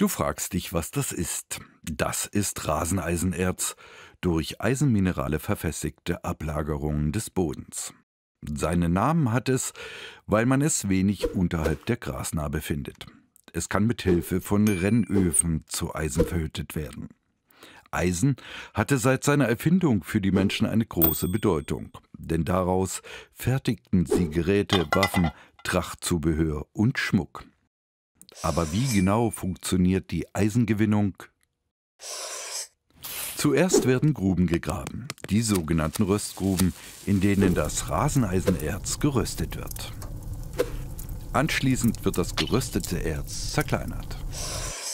Du fragst dich, was das ist. Das ist Raseneisenerz, durch Eisenminerale verfestigte Ablagerungen des Bodens. Seinen Namen hat es, weil man es wenig unterhalb der Grasnarbe findet. Es kann mit Hilfe von Rennöfen zu Eisen verhüttet werden. Eisen hatte seit seiner Erfindung für die Menschen eine große Bedeutung, denn daraus fertigten sie Geräte, Waffen, Trachtzubehör und Schmuck. Aber wie genau funktioniert die Eisengewinnung? Zuerst werden Gruben gegraben, die sogenannten Röstgruben, in denen das Raseneisenerz geröstet wird. Anschließend wird das geröstete Erz zerkleinert.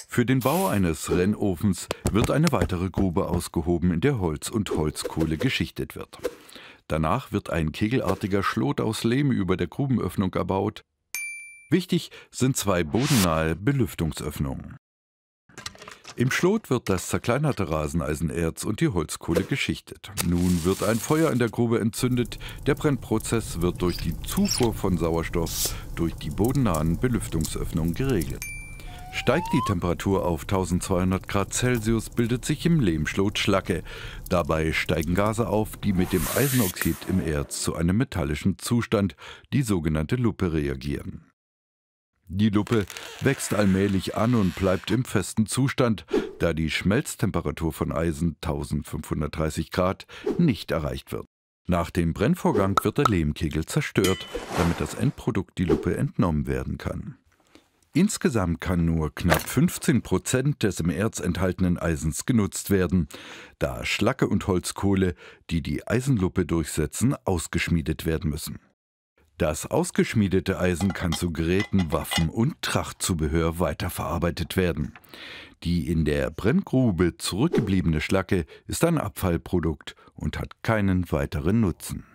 Für den Bau eines Rennofens wird eine weitere Grube ausgehoben, in der Holz und Holzkohle geschichtet wird. Danach wird ein kegelartiger Schlot aus Lehm über der Grubenöffnung erbaut, Wichtig sind zwei bodennahe Belüftungsöffnungen. Im Schlot wird das zerkleinerte Raseneisenerz und die Holzkohle geschichtet. Nun wird ein Feuer in der Grube entzündet. Der Brennprozess wird durch die Zufuhr von Sauerstoff durch die bodennahen Belüftungsöffnungen geregelt. Steigt die Temperatur auf 1200 Grad Celsius, bildet sich im Lehmschlot Schlacke. Dabei steigen Gase auf, die mit dem Eisenoxid im Erz zu einem metallischen Zustand, die sogenannte Lupe, reagieren. Die Luppe wächst allmählich an und bleibt im festen Zustand, da die Schmelztemperatur von Eisen 1530 Grad nicht erreicht wird. Nach dem Brennvorgang wird der Lehmkegel zerstört, damit das Endprodukt die Luppe entnommen werden kann. Insgesamt kann nur knapp 15 Prozent des im Erz enthaltenen Eisens genutzt werden, da Schlacke und Holzkohle, die die Eisenluppe durchsetzen, ausgeschmiedet werden müssen. Das ausgeschmiedete Eisen kann zu Geräten, Waffen und Trachtzubehör weiterverarbeitet werden. Die in der Brenngrube zurückgebliebene Schlacke ist ein Abfallprodukt und hat keinen weiteren Nutzen.